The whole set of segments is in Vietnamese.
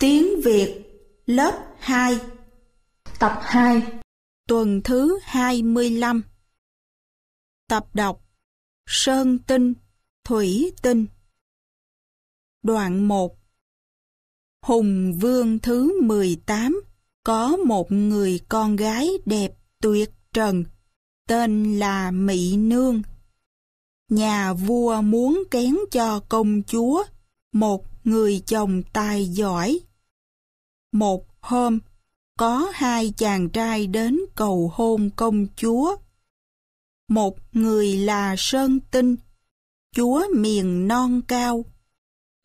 Tiếng Việt lớp 2 Tập 2 Tuần thứ 25 Tập đọc Sơn Tinh Thủy Tinh Đoạn 1 Hùng Vương thứ 18 có một người con gái đẹp tuyệt trần tên là Mỹ Nương. Nhà vua muốn kén cho công chúa một người chồng tài giỏi một hôm, có hai chàng trai đến cầu hôn công chúa. Một người là Sơn Tinh, chúa miền non cao,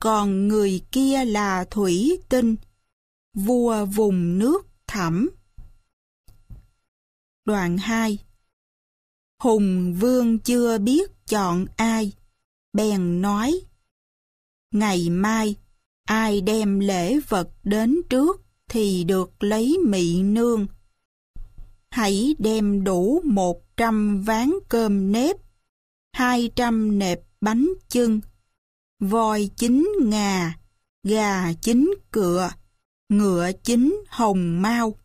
còn người kia là Thủy Tinh, vua vùng nước thẳm. Đoạn 2 Hùng Vương chưa biết chọn ai, bèn nói Ngày mai, Ai đem lễ vật đến trước thì được lấy mị nương. Hãy đem đủ một trăm ván cơm nếp, hai trăm nệp bánh chưng, voi chín ngà, gà chín cựa, ngựa chín hồng mau.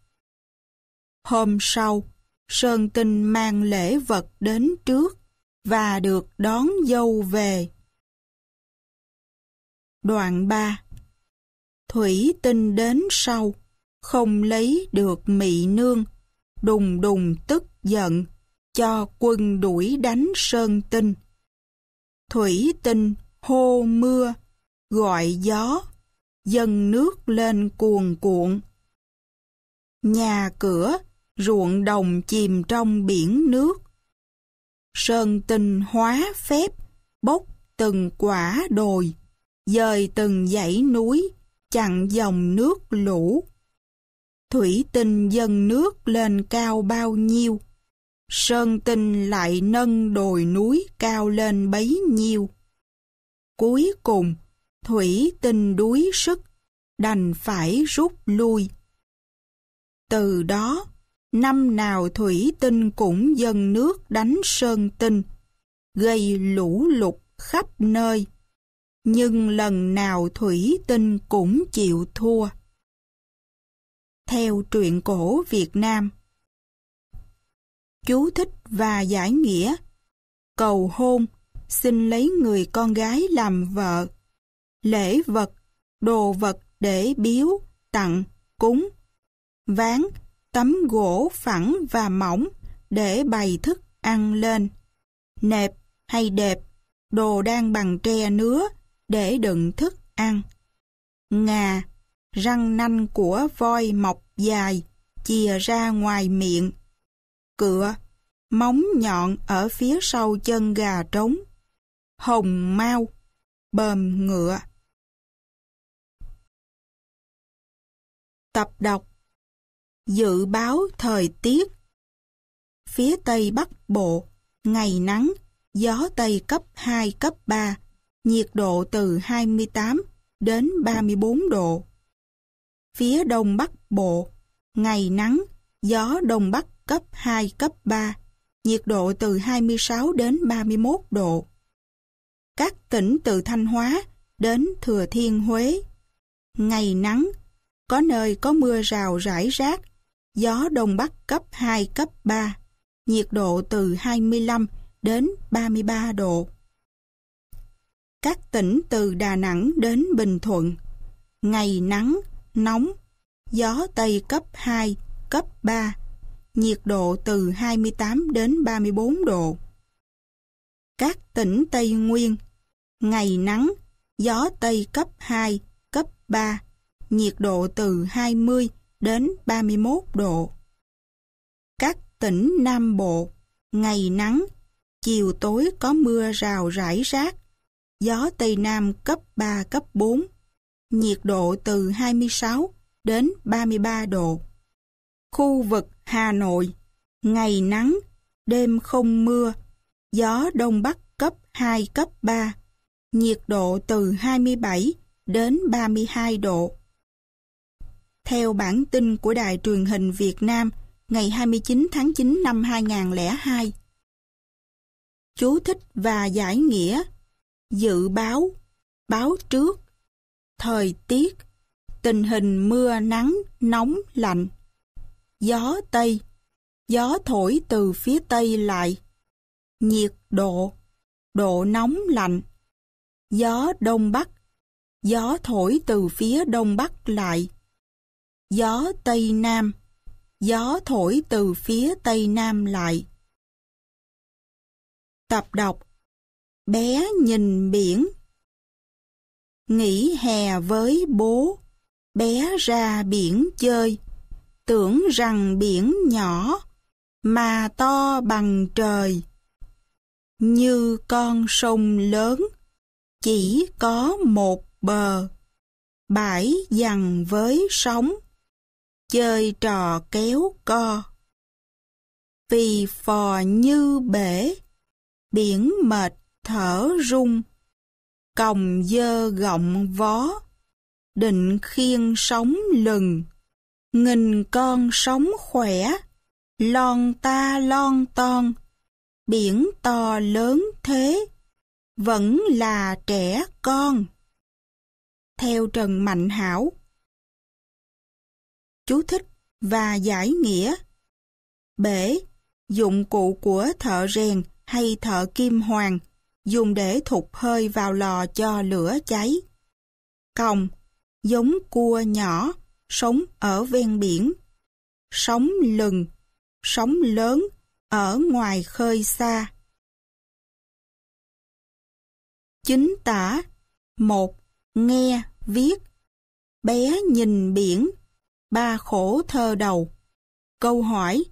Hôm sau, Sơn Tinh mang lễ vật đến trước và được đón dâu về. Đoạn 3 Thủy tinh đến sau, không lấy được mị nương, đùng đùng tức giận, cho quân đuổi đánh sơn tinh. Thủy tinh hô mưa, gọi gió, dâng nước lên cuồn cuộn. Nhà cửa, ruộng đồng chìm trong biển nước. Sơn tinh hóa phép, bốc từng quả đồi, dời từng dãy núi, chặn dòng nước lũ. Thủy tinh dâng nước lên cao bao nhiêu, sơn tinh lại nâng đồi núi cao lên bấy nhiêu. Cuối cùng, thủy tinh đuối sức, đành phải rút lui. Từ đó, năm nào thủy tinh cũng dâng nước đánh sơn tinh, gây lũ lụt khắp nơi nhưng lần nào thủy tinh cũng chịu thua. Theo truyện cổ Việt Nam Chú thích và giải nghĩa Cầu hôn, xin lấy người con gái làm vợ Lễ vật, đồ vật để biếu, tặng, cúng Ván, tấm gỗ phẳng và mỏng để bày thức ăn lên Nẹp hay đẹp, đồ đang bằng tre nứa để đựng thức ăn. Ngà, răng nanh của voi mọc dài, chìa ra ngoài miệng. Cựa, móng nhọn ở phía sau chân gà trống. Hồng mau, bờm ngựa. Tập đọc Dự báo thời tiết Phía Tây Bắc Bộ, ngày nắng, gió Tây cấp 2, cấp 3 nhiệt độ từ 28 đến 34 độ. Phía đông bắc bộ, ngày nắng, gió đông bắc cấp 2, cấp 3, nhiệt độ từ 26 đến 31 độ. Các tỉnh từ Thanh Hóa đến Thừa Thiên Huế, ngày nắng, có nơi có mưa rào rải rác, gió đông bắc cấp 2, cấp 3, nhiệt độ từ 25 đến 33 độ. Các tỉnh từ Đà Nẵng đến Bình Thuận. Ngày nắng, nóng, gió Tây cấp 2, cấp 3, nhiệt độ từ 28 đến 34 độ. Các tỉnh Tây Nguyên, ngày nắng, gió Tây cấp 2, cấp 3, nhiệt độ từ 20 đến 31 độ. Các tỉnh Nam Bộ, ngày nắng, chiều tối có mưa rào rải rác, gió Tây Nam cấp 3, cấp 4, nhiệt độ từ 26 đến 33 độ. Khu vực Hà Nội, ngày nắng, đêm không mưa, gió Đông Bắc cấp 2, cấp 3, nhiệt độ từ 27 đến 32 độ. Theo bản tin của Đài truyền hình Việt Nam ngày 29 tháng 9 năm 2002. Chú thích và giải nghĩa dự báo, báo trước, thời tiết, tình hình mưa nắng, nóng, lạnh, gió Tây, gió thổi từ phía Tây lại, nhiệt độ, độ nóng lạnh, gió Đông Bắc, gió thổi từ phía Đông Bắc lại, gió Tây Nam, gió thổi từ phía Tây Nam lại. Tập đọc Bé nhìn biển. Nghỉ hè với bố, bé ra biển chơi. Tưởng rằng biển nhỏ, mà to bằng trời. Như con sông lớn, chỉ có một bờ. Bãi dằn với sóng, chơi trò kéo co. Vì phò như bể, biển mệt thở rung, còng dơ gọng vó, định khiên sóng lừng, nghìn con sống khỏe, lon ta lon ton, biển to lớn thế, vẫn là trẻ con. Theo Trần Mạnh Hảo Chú thích và giải nghĩa Bể, dụng cụ của thợ rèn hay thợ kim hoàng dùng để thụt hơi vào lò cho lửa cháy. Còng, giống cua nhỏ, sống ở ven biển. sống lừng, sống lớn, ở ngoài khơi xa. Chính tả một Nghe, viết Bé nhìn biển Ba khổ thơ đầu Câu hỏi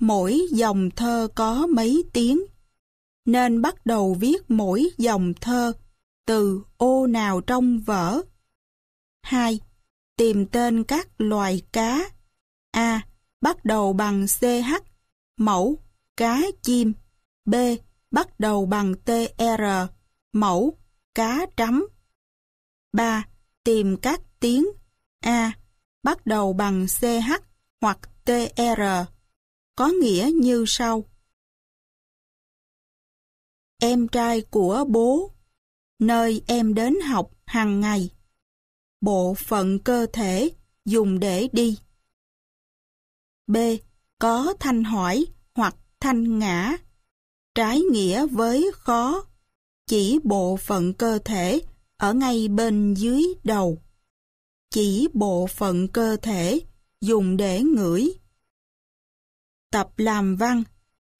Mỗi dòng thơ có mấy tiếng? nên bắt đầu viết mỗi dòng thơ từ ô nào trong vở. 2. Tìm tên các loài cá. A. Bắt đầu bằng CH, mẫu, cá chim. B. Bắt đầu bằng TR, mẫu, cá trắm. 3. Tìm các tiếng. A. Bắt đầu bằng CH hoặc TR. Có nghĩa như sau em trai của bố, nơi em đến học hàng ngày. Bộ phận cơ thể dùng để đi. B. Có thanh hỏi hoặc thanh ngã. Trái nghĩa với khó, chỉ bộ phận cơ thể ở ngay bên dưới đầu. Chỉ bộ phận cơ thể dùng để ngửi. Tập làm văn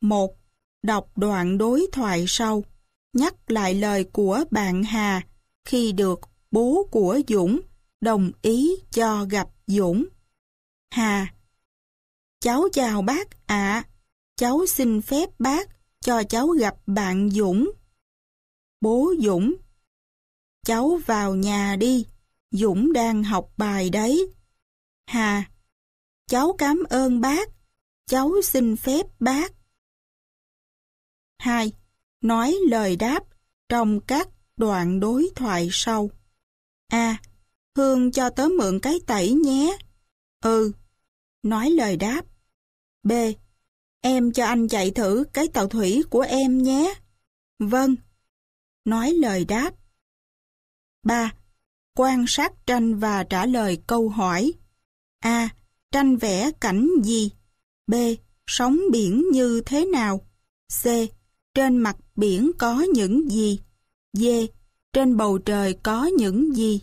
1 Đọc đoạn đối thoại sau, nhắc lại lời của bạn Hà khi được bố của Dũng đồng ý cho gặp Dũng. Hà Cháu chào bác ạ, cháu xin phép bác cho cháu gặp bạn Dũng. Bố Dũng Cháu vào nhà đi, Dũng đang học bài đấy. Hà Cháu cảm ơn bác, cháu xin phép bác. 2. Nói lời đáp trong các đoạn đối thoại sau. A. Hương cho tớ mượn cái tẩy nhé. Ừ. Nói lời đáp. B. Em cho anh chạy thử cái tàu thủy của em nhé. Vâng. Nói lời đáp. 3. Quan sát tranh và trả lời câu hỏi. A. Tranh vẽ cảnh gì? B. Sóng biển như thế nào? C. Trên mặt biển có những gì? D. Trên bầu trời có những gì?